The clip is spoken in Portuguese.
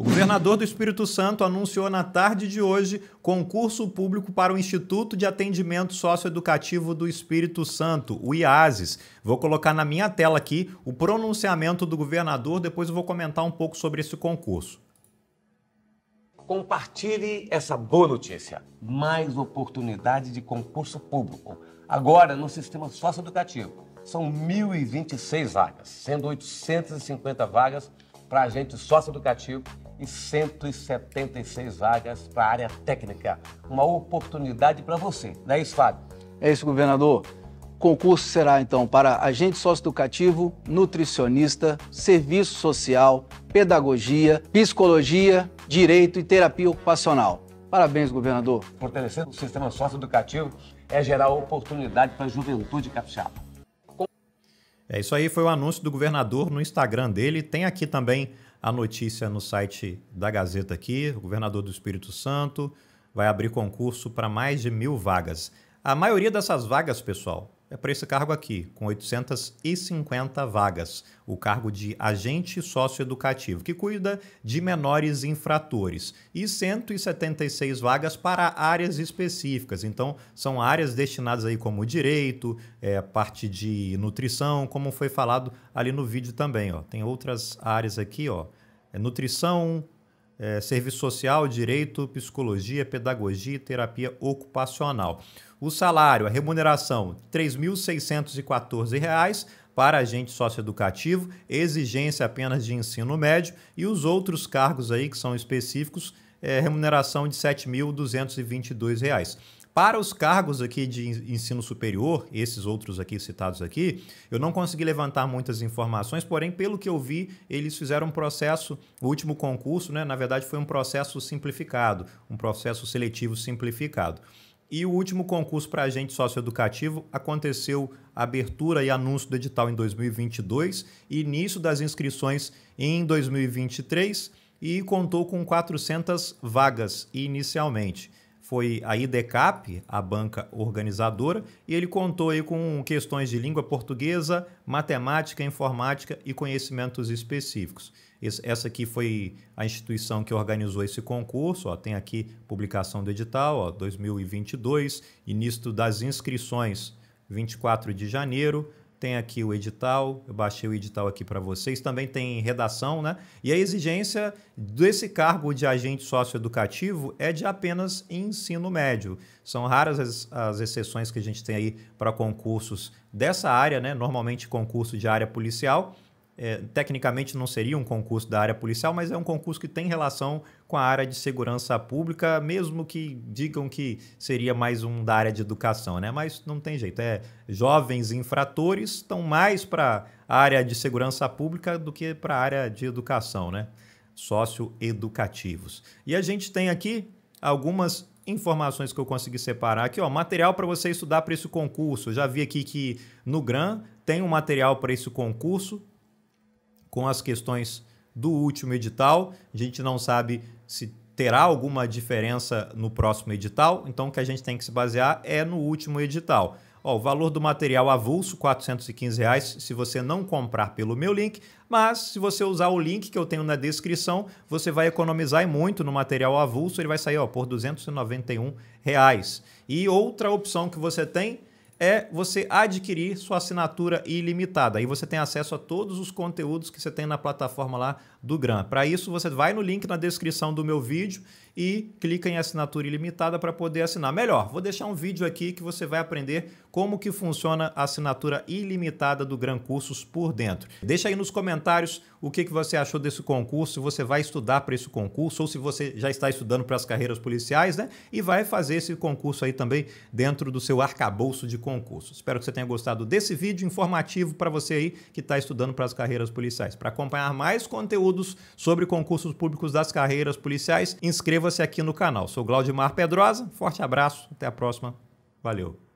O governador do Espírito Santo anunciou na tarde de hoje concurso público para o Instituto de Atendimento Socioeducativo do Espírito Santo, o IASES. Vou colocar na minha tela aqui o pronunciamento do governador, depois eu vou comentar um pouco sobre esse concurso. Compartilhe essa boa notícia. Mais oportunidade de concurso público. Agora no sistema socioeducativo. São 1.026 vagas, sendo 850 vagas para agente socioeducativo e 176 vagas para a área técnica. Uma oportunidade para você, não é isso, Fábio? É isso, governador. Concurso será então para agente socioeducativo, nutricionista, serviço social, pedagogia, psicologia, direito e terapia ocupacional. Parabéns, governador. Fortalecer o sistema socioeducativo é gerar oportunidade para a juventude capixaba. É, isso aí foi o anúncio do governador no Instagram dele. Tem aqui também a notícia no site da Gazeta aqui. O governador do Espírito Santo vai abrir concurso para mais de mil vagas. A maioria dessas vagas, pessoal, é para esse cargo aqui, com 850 vagas, o cargo de agente socioeducativo, que cuida de menores infratores, e 176 vagas para áreas específicas. Então, são áreas destinadas aí como direito, é, parte de nutrição, como foi falado ali no vídeo também. Ó. Tem outras áreas aqui, ó. É nutrição, é, serviço social, direito, psicologia, pedagogia e terapia ocupacional. O salário, a remuneração, R$ 3.614 para agente socioeducativo, exigência apenas de ensino médio e os outros cargos aí que são específicos, é, remuneração de R$ 7.222. Para os cargos aqui de ensino superior, esses outros aqui citados aqui, eu não consegui levantar muitas informações, porém, pelo que eu vi, eles fizeram um processo, o último concurso, né, na verdade, foi um processo simplificado, um processo seletivo simplificado. E o último concurso para agente socioeducativo aconteceu abertura e anúncio do edital em 2022 e início das inscrições em 2023 e contou com 400 vagas inicialmente foi a IDECAP, a banca organizadora, e ele contou aí com questões de língua portuguesa, matemática, informática e conhecimentos específicos. Esse, essa aqui foi a instituição que organizou esse concurso, ó, tem aqui publicação do edital, ó, 2022, início das inscrições 24 de janeiro, tem aqui o edital, eu baixei o edital aqui para vocês, também tem redação, né? E a exigência desse cargo de agente socioeducativo é de apenas ensino médio. São raras as, as exceções que a gente tem aí para concursos dessa área, né? Normalmente concurso de área policial, é, tecnicamente não seria um concurso da área policial, mas é um concurso que tem relação com a área de segurança pública, mesmo que digam que seria mais um da área de educação, né? Mas não tem jeito. É, jovens infratores estão mais para a área de segurança pública do que para a área de educação, né? Socioeducativos. E a gente tem aqui algumas informações que eu consegui separar aqui, ó, material para você estudar para esse concurso. Eu já vi aqui que no GRAM tem um material para esse concurso, com as questões do último edital. A gente não sabe se terá alguma diferença no próximo edital, então o que a gente tem que se basear é no último edital. Ó, o valor do material avulso, R$ reais, se você não comprar pelo meu link, mas se você usar o link que eu tenho na descrição, você vai economizar muito no material avulso, ele vai sair ó, por R$ reais. E outra opção que você tem é você adquirir sua assinatura ilimitada. Aí você tem acesso a todos os conteúdos que você tem na plataforma lá do GRAM. Para isso, você vai no link na descrição do meu vídeo e clica em assinatura ilimitada para poder assinar. Melhor, vou deixar um vídeo aqui que você vai aprender como que funciona a assinatura ilimitada do Gran Cursos por dentro. Deixa aí nos comentários o que, que você achou desse concurso, se você vai estudar para esse concurso ou se você já está estudando para as carreiras policiais, né? E vai fazer esse concurso aí também dentro do seu arcabouço de concurso. Espero que você tenha gostado desse vídeo informativo para você aí que está estudando para as carreiras policiais. Para acompanhar mais conteúdos sobre concursos públicos das carreiras policiais, inscreva inscreva aqui no canal. Sou Glaudimar Pedrosa, forte abraço, até a próxima, valeu!